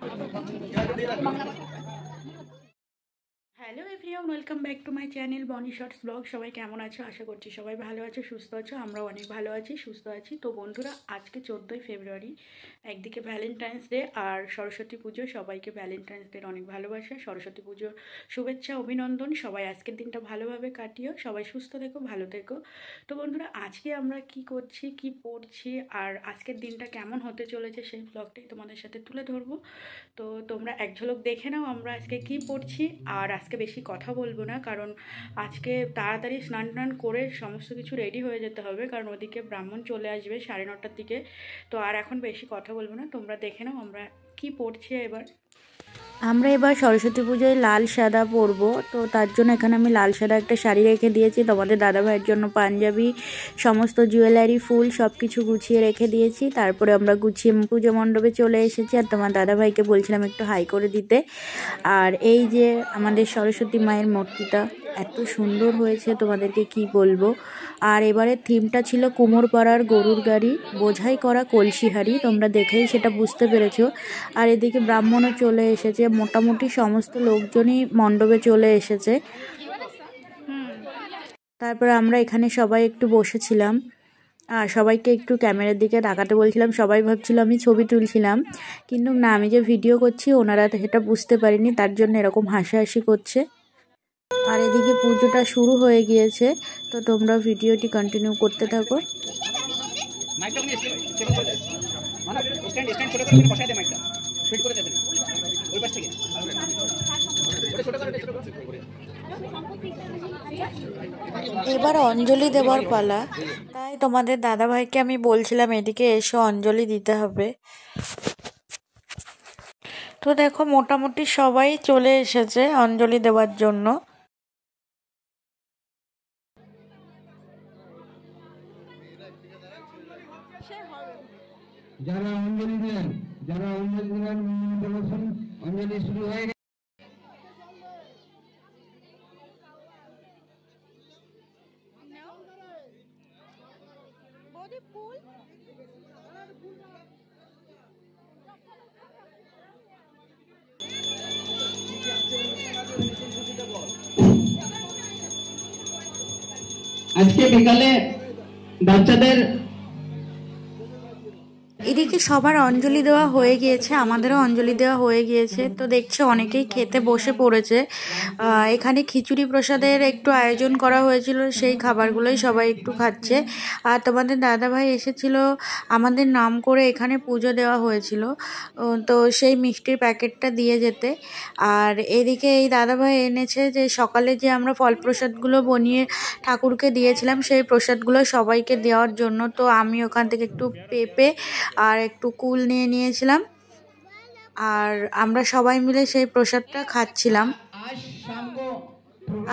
Thank you. Everyone welcome back to my channel Boni shorts blog সবাই কেমন আছো আশা করছি সবাই ভালো আছো সুস্থ আছো আমরাও অনেক ভালো আছি সুস্থ আছি তো বন্ধুরা আজকে চোদ্দোই ফেব্রুয়ারি একদিকে ভ্যালেন্টাইন্স ডে আর সরস্বতী পুজো সবাইকে ভ্যালেন্টাইন্স ডের অনেক ভালোবাসা সরস্বতী পুজোর শুভেচ্ছা অভিনন্দন সবাই আজকের দিনটা ভালোভাবে কাটিও সবাই সুস্থ থেকো ভালো থেকো তো বন্ধুরা আজকে আমরা কি করছি কি পড়ছি আর আজকের দিনটা কেমন হতে চলেছে সেই ব্লগটাই তোমাদের সাথে তুলে ধরবো তো তোমরা এক ঝলক দেখে নাও আমরা আজকে কি পড়ছি আর আজকে বেশি কথা বলবো না কারণ আজকে তাড়াতাড়ি স্নান টান করে সমস্ত কিছু রেডি হয়ে যেতে হবে কারণ ওদিকে ব্রাহ্মণ চলে আসবে সাড়ে নটার দিকে তো আর এখন বেশি কথা বলবো না তোমরা দেখে নাও আমরা কি পড়ছি এবার আমরা এবার সরস্বতী পুজোয় লাল সাদা পরব তো তার জন্য এখানে আমি লাল সাদা একটা শাড়ি রেখে দিয়েছি তোমাদের দাদাভাইয়ের জন্য পাঞ্জাবি সমস্ত জুয়েলারি ফুল সব কিছু গুছিয়ে রেখে দিয়েছি তারপরে আমরা গুছিয়ে পুজো মণ্ডপে চলে এসেছি আর তোমার দাদাভাইকে বলছিলাম একটু হাই করে দিতে আর এই যে আমাদের সরস্বতী মায়ের মূর্তিটা এত সুন্দর হয়েছে তোমাদেরকে কি বলবো আর এবারের থিমটা ছিল কুমোরপাড়ার গরুর গাড়ি বোঝাই করা কলসিহারি তোমরা দেখেই সেটা বুঝতে পেরেছ আর এদিকে ব্রাহ্মণও চলে এসেছে মোটামুটি সমস্ত লোকজনই মণ্ডপে চলে এসেছে তারপর আমরা এখানে সবাই একটু বসেছিলাম আর সবাইকে একটু ক্যামেরার দিকে তাকাতে বলছিলাম সবাই ভাবছিল আমি ছবি তুলছিলাম কিন্তু না আমি যে ভিডিও করছি ওনারা সেটা বুঝতে পারিনি তার জন্য এরকম হাসাহাসি করছে আর এদিকে পুজোটা শুরু হয়ে গিয়েছে তো তোমরা ভিডিওটি কন্টিনিউ করতে থাকো এবার অঞ্জলি দেওয়ার পালা তাই তোমাদের দাদাভাইকে আমি বলছিলাম এদিকে এসে অঞ্জলি দিতে হবে তো দেখো মোটামুটি সবাই চলে এসেছে অঞ্জলি দেওয়ার জন্য जरा अंजलि दिलें जरा अंजलि दिलें प्रदर्शन अंजलि शुरू हो आज के बिकाले बाच्चा এদিকে সবার অঞ্জলি দেওয়া হয়ে গিয়েছে আমাদেরও অঞ্জলি দেওয়া হয়ে গিয়েছে তো দেখছি অনেকেই খেতে বসে পড়েছে এখানে খিচুড়ি প্রসাদের একটু আয়োজন করা হয়েছিল সেই খাবারগুলোই সবাই একটু খাচ্ছে আর তোমাদের দাদাভাই এসেছিল আমাদের নাম করে এখানে পুজো দেওয়া হয়েছিল তো সেই মিষ্টির প্যাকেটটা দিয়ে যেতে আর এদিকে এই দাদাভাই এনেছে যে সকালে যে আমরা ফল প্রসাদগুলো বনিয়ে ঠাকুরকে দিয়েছিলাম সেই প্রসাদগুলো সবাইকে দেওয়ার জন্য তো আমি ওখান থেকে একটু পেঁপে আর একটু কুল নিয়ে নিয়েছিলাম আর আমরা সবাই মিলে সেই প্রসাদটা খাচ্ছিলাম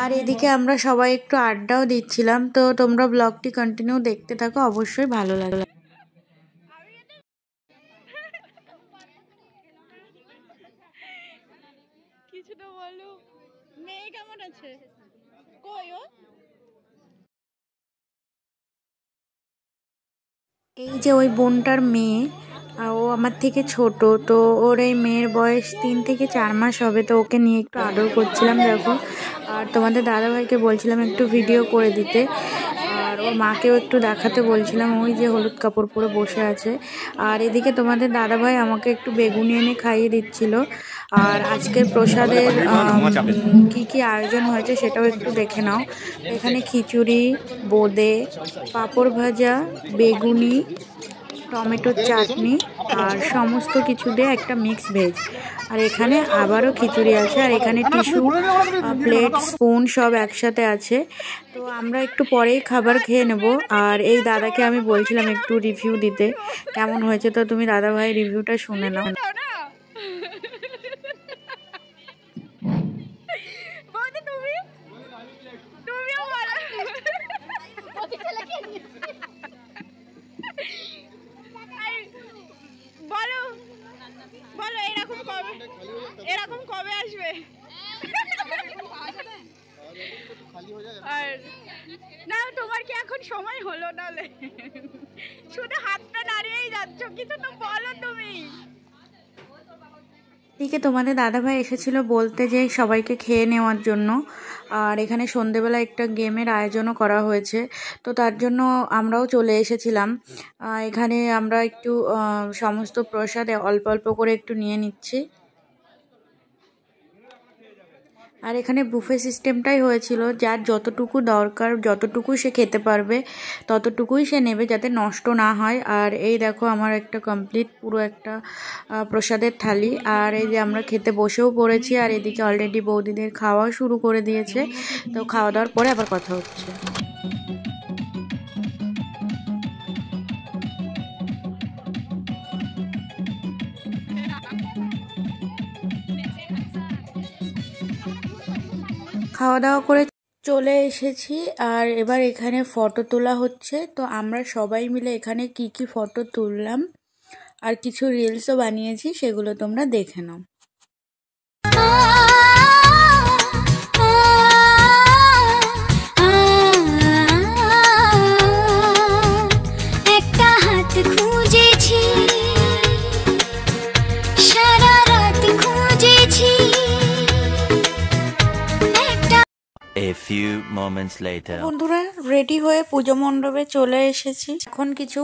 আর এদিকে আমরা সবাই একটু আড্ডাও দিচ্ছিলাম তো তোমরা ব্লগটি কন্টিনিউ দেখতে থাকো অবশ্যই ভালো লাগলো এই যে ওই বোনটার মেয়ে ও আমার থেকে ছোট তো ওর এই মেয়ের বয়স তিন থেকে চার মাস হবে তো ওকে নিয়ে একটু আদর করছিলাম দেখো আর তোমাদের দাদাভাইকে বলছিলাম একটু ভিডিও করে দিতে আর ওর মাকেও একটু দেখাতে বলছিলাম ওই যে হলুদ কাপড় পরে বসে আছে আর এদিকে তোমাদের দাদাভাই আমাকে একটু বেগুনি এনে খাইয়ে দিচ্ছিলো আর আজকের প্রসাদের কি কি আয়োজন হয়েছে সেটাও একটু দেখে নাও এখানে খিচুড়ি বোঁদে পাঁপড় ভাজা বেগুনি টমেটোর চাটনি আর সমস্ত কিছু দিয়ে একটা মিক্স ভেজ আর এখানে আবারও খিচুড়ি আছে আর এখানে টিস্যু প্লেট স্পুন সব একসাথে আছে তো আমরা একটু পরেই খাবার খেয়ে নেব আর এই দাদাকে আমি বলছিলাম একটু রিভিউ দিতে কেমন হয়েছে তো তুমি দাদাভাই রিভিউটা শুনে নাও এরকম কবে আসবে না তোমার কি এখন সময় হলো না শুধু হাতটা দাঁড়িয়েই যাচ্ছ কিছু তো বলো তুমি এদিকে তোমাদের দাদাভাই এসেছিল বলতে যে সবাইকে খেয়ে নেওয়ার জন্য আর এখানে সন্ধেবেলা একটা গেমের আয়োজনও করা হয়েছে তো তার জন্য আমরাও চলে এসেছিলাম এখানে আমরা একটু সমস্ত প্রসাদ অল্প অল্প করে একটু নিয়ে নিচ্ছি আর এখানে বুফে সিস্টেমটাই হয়েছিল যার যতটুকু দরকার যতটুকু সে খেতে পারবে ততটুকুই সে নেবে যাতে নষ্ট না হয় আর এই দেখো আমার একটা কমপ্লিট পুরো একটা প্রসাদের থালি আর এই যে আমরা খেতে বসেও পড়েছি আর এদিকে অলরেডি বৌদিদের খাওয়া শুরু করে দিয়েছে তো খাওয়া দাওয়ার পরে আবার কথা হচ্ছে খাওয়া দাওয়া করে চলে এসেছি আর এবার এখানে ফটো তোলা হচ্ছে তো আমরা সবাই মিলে এখানে কি কি ফটো তুললাম আর কিছু রিলসও বানিয়েছি সেগুলো তোমরা দেখে নাও A few moments later. বন্ধুরা রেডি হয়ে পুজো মণ্ডপে চলে এসেছি এখন কিছু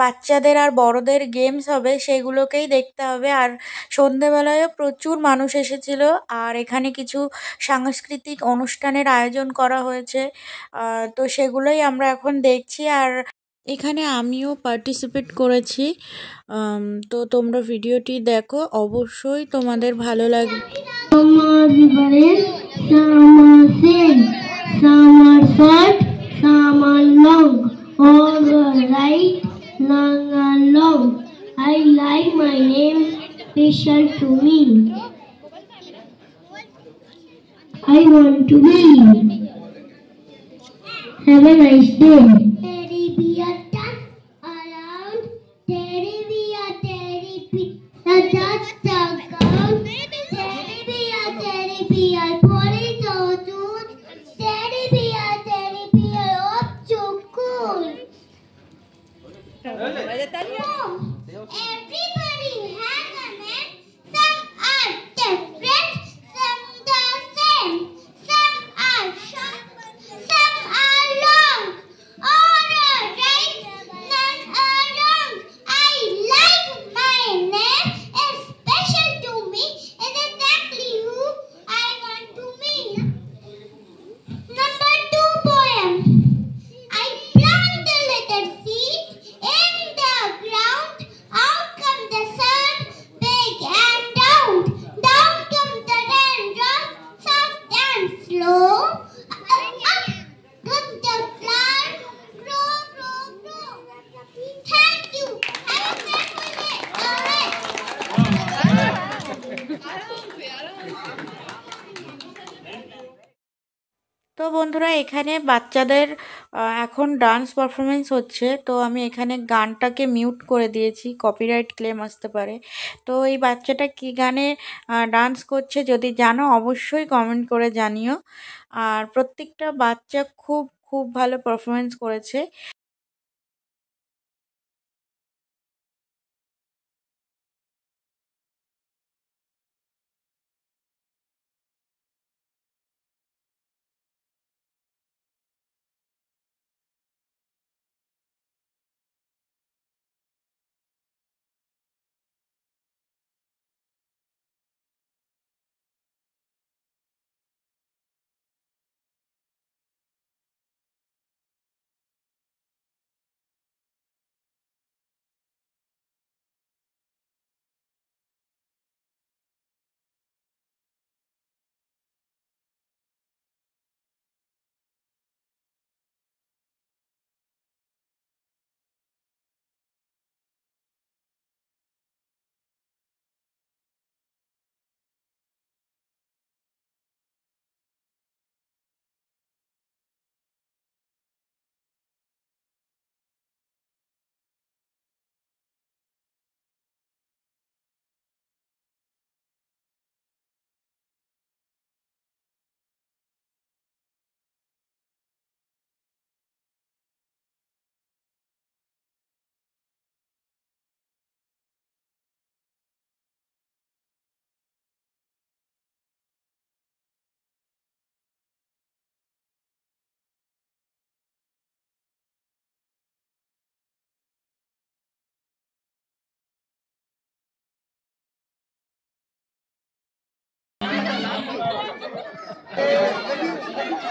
বাচ্চাদের আর বড়দের গেমস হবে সেগুলোকেই দেখতে হবে আর সন্ধেবেলায়ও প্রচুর মানুষ এসেছিল আর এখানে কিছু সাংস্কৃতিক অনুষ্ঠানের আয়োজন করা হয়েছে তো সেগুলোই আমরা এখন দেখছি আর এখানে আমিও পার্টিসিপেট করেছি তো তোমরা ভিডিওটি দেখো অবশ্যই তোমাদের ভালো লাগবে Some are different, some are same, some are short, some are long. All are right, long are long. I like my name, special to me. I want to be. Have a nice day. তো বন্ধুরা এখানে বাচ্চাদের এখন dance performance হচ্ছে তো আমি এখানে গানটাকে মিউট করে দিয়েছি কপিরাইট ক্লেম আসতে পারে তো এই বাচ্চাটা কি গানে ডান্স করছে যদি জানো অবশ্যই কমেন্ট করে জানিও আর প্রত্যেকটা বাচ্চা খুব খুব ভালো পারফরমেন্স করেছে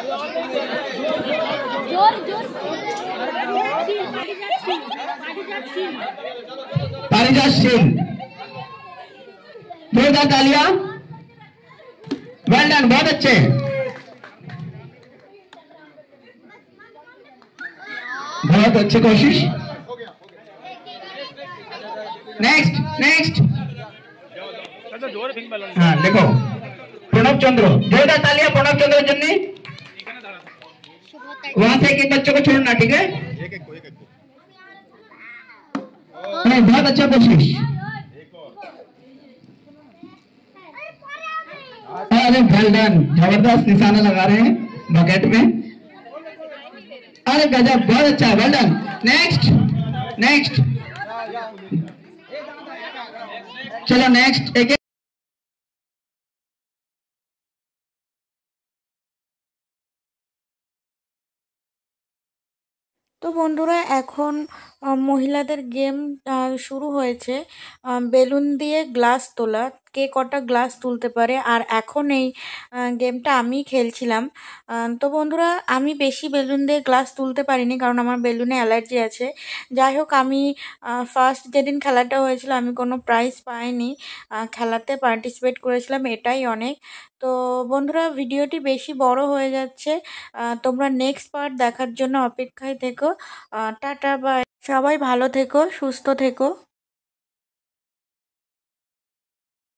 जोर सिंह जोरदार वेल डन बहुत अच्छे बहुत अच्छे कोशिश नेक्स्ट अच्छा, नेक्स्ट हाँ देखो प्रणव चंद्र जोरदार तालिया प्रणव चंद्र जन्नी वहां से एक बच्चों को छोड़ना ठीक है बहुत अच्छा कोशिश अरे वेल डन जबरदस्त निशाना लगा रहे हैं बकेट में अरे गजब बहुत अच्छा वेल डन नेक्स्ट नेक्स्ट चलो नेक्स्ट एक তো বন্ধুরা এখন মহিলাদের গেম শুরু হয়েছে বেলুন দিয়ে গ্লাস তোলা কে কটা গ্লাস তুলতে পারে আর এখন এই গেমটা আমি খেলছিলাম তো বন্ধুরা আমি বেশি বেলুন দিয়ে গ্লাস তুলতে পারিনি কারণ আমার বেলুনে অ্যালার্জি আছে যাই হোক আমি ফার্স্ট যেদিন খেলাটা হয়েছিল আমি কোনো প্রাইজ পাইনি খেলাতে পার্টিসিপেট করেছিলাম এটাই অনেক তো বন্ধুরা ভিডিওটি বেশি বড় হয়ে যাচ্ছে তোমরা নেক্সট পার্ট দেখার জন্য অপেক্ষায় থেকো টাটা বাই সবাই ভালো থেকো সুস্থ থেকো